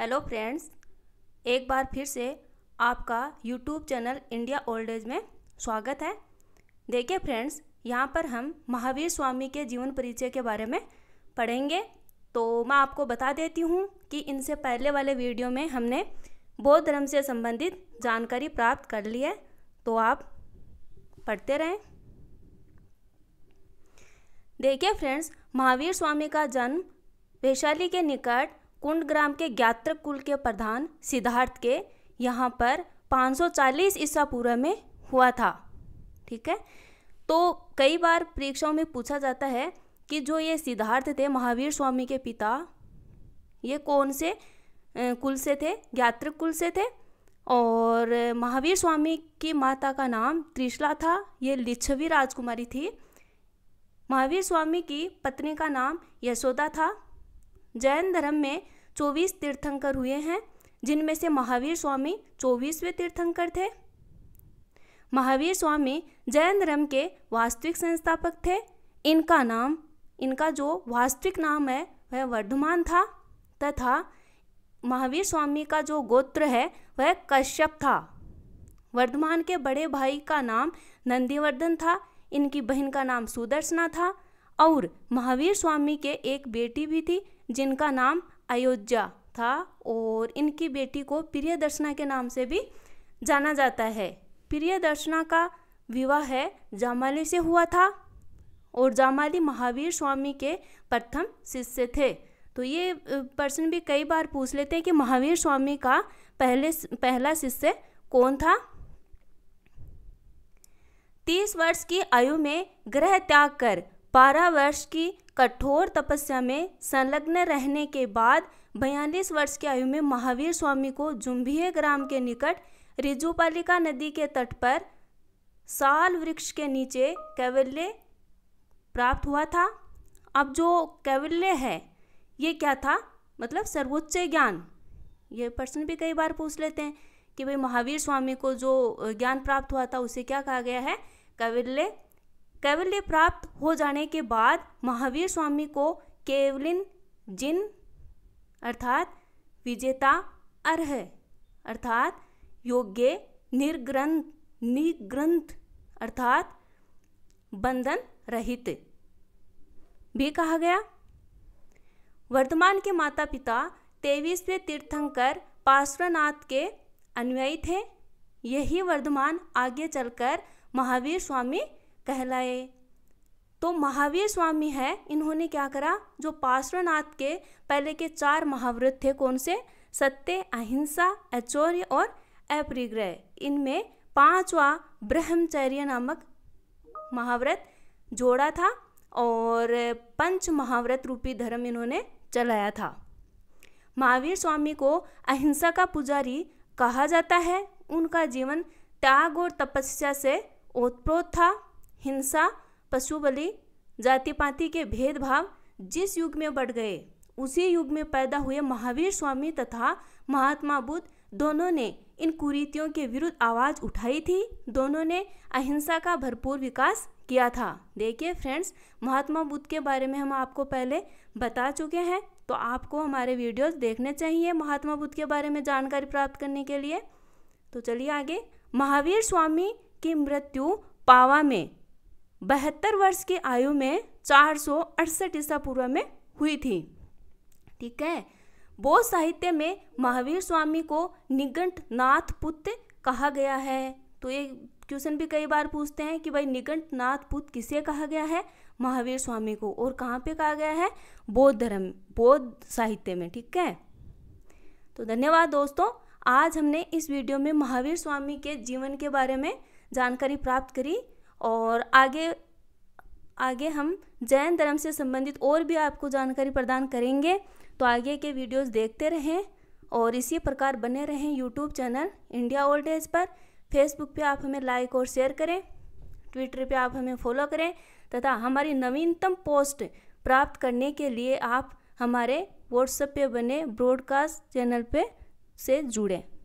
hello friends एक बार फिर से आपका YouTube channel India old age में स्वागत है देखिए फ्रेंड्स यहाँ पर हम महावीर स्वामी के जीवन परिचय के बारे में पढ़ेंगे तो मैं आपको बता देती हूँ कि इनसे पहले वाले वीडियो में हमने बौद्ध धर्म से संबंधित जानकारी प्राप्त कर ली है तो आप पढ़ते रहें देखिए फ्रेंड्स महावीर स्वामी का जन्म वैशाली के निकट कुंड ग्राम के ज्ञात्र कुल के प्रधान सिद्धार्थ के यहाँ पर 540 ईसा पूर्व में हुआ था ठीक है तो कई बार परीक्षाओं में पूछा जाता है कि जो ये सिद्धार्थ थे महावीर स्वामी के पिता ये कौन से कुल से थे ज्ञात्र कुल से थे और महावीर स्वामी की माता का नाम त्रिशला था ये लिच्छवी राजकुमारी थी महावीर स्वामी की पत्नी का नाम यशोदा था जैन धर्म में चौबीस तीर्थंकर हुए हैं जिनमें से महावीर स्वामी चौबीसवें तीर्थंकर थे महावीर स्वामी जैन धर्म के वास्तविक संस्थापक थे इनका नाम इनका जो वास्तविक नाम है वह वर्धमान था तथा महावीर स्वामी का जो गोत्र है वह कश्यप था वर्धमान के बड़े भाई का नाम नंदीवर्धन था इनकी बहन का नाम सुदर्शना था और महावीर स्वामी के एक बेटी भी थी जिनका नाम अयोध्या था और इनकी बेटी को प्रियदर्शना के नाम से भी जाना जाता है प्रियदर्शना का विवाह है जामाली से हुआ था और जामाली महावीर स्वामी के प्रथम शिष्य थे तो ये प्रश्न भी कई बार पूछ लेते हैं कि महावीर स्वामी का पहले पहला शिष्य कौन था तीस वर्ष की आयु में ग्रह त्याग कर बारह वर्ष की कठोर तपस्या में संलग्न रहने के बाद 42 वर्ष की आयु में महावीर स्वामी को जुम्भिये ग्राम के निकट रिजुपालिका नदी के तट पर साल वृक्ष के नीचे कैवल्य प्राप्त हुआ था अब जो कैवल्य है ये क्या था मतलब सर्वोच्च ज्ञान ये प्रश्न भी कई बार पूछ लेते हैं कि भाई महावीर स्वामी को जो ज्ञान प्राप्त हुआ था उसे क्या कहा गया है कैवल्य कैवल्य प्राप्त हो जाने के बाद महावीर स्वामी को केवलिन जिन अर्थात विजेता अर्ह अर्थात योग्य निर्ग्रंथ निग्रंथ अर्थात बंधन रहित भी कहा गया वर्तमान के माता पिता तेईसवें तीर्थंकर पार्श्वनाथ के अनुयायी थे यही वर्धमान आगे चलकर महावीर स्वामी कहलाए तो महावीर स्वामी है इन्होंने क्या करा जो पार्श्वनाथ के पहले के चार महाव्रत थे कौन से सत्य अहिंसा ऐचौर्य और अपरिग्रह इनमें पांचवा ब्रह्मचर्य नामक महाव्रत जोड़ा था और पंच महाव्रत रूपी धर्म इन्होंने चलाया था महावीर स्वामी को अहिंसा का पुजारी कहा जाता है उनका जीवन त्याग और तपस्या से ओतप्रोत था हिंसा पशु बलि जाति पाति के भेदभाव जिस युग में बढ़ गए उसी युग में पैदा हुए महावीर स्वामी तथा महात्मा बुद्ध दोनों ने इन कुरीतियों के विरुद्ध आवाज़ उठाई थी दोनों ने अहिंसा का भरपूर विकास किया था देखिए फ्रेंड्स महात्मा बुद्ध के बारे में हम आपको पहले बता चुके हैं तो आपको हमारे वीडियोस देखने चाहिए महात्मा बुद्ध के बारे में जानकारी प्राप्त करने के लिए तो चलिए आगे महावीर स्वामी की मृत्यु पावा में बहत्तर वर्ष की आयु में चार सौ अड़सठ ईसा पूर्व में हुई थी ठीक है बौद्ध साहित्य में महावीर स्वामी को निगंठ नाथ पुत्र कहा गया है तो ये क्वेश्चन भी कई बार पूछते हैं कि भाई निगंट नाथ पुत्र किसे कहा गया है महावीर स्वामी को और कहाँ पे कहा गया है बौद्ध धर्म बौद्ध साहित्य में ठीक है तो धन्यवाद दोस्तों आज हमने इस वीडियो में महावीर स्वामी के जीवन के बारे में जानकारी प्राप्त करी और आगे आगे हम जैन धर्म से संबंधित और भी आपको जानकारी प्रदान करेंगे तो आगे के वीडियोस देखते रहें और इसी प्रकार बने रहें YouTube channel India old age पर फेसबुक पे आप हमें लाइक और शेयर करें ट्विटर पे आप हमें फॉलो करें तथा हमारी नवीनतम पोस्ट प्राप्त करने के लिए आप हमारे व्हाट्सएप पे बने ब्रॉडकास्ट चैनल पे से जुड़ें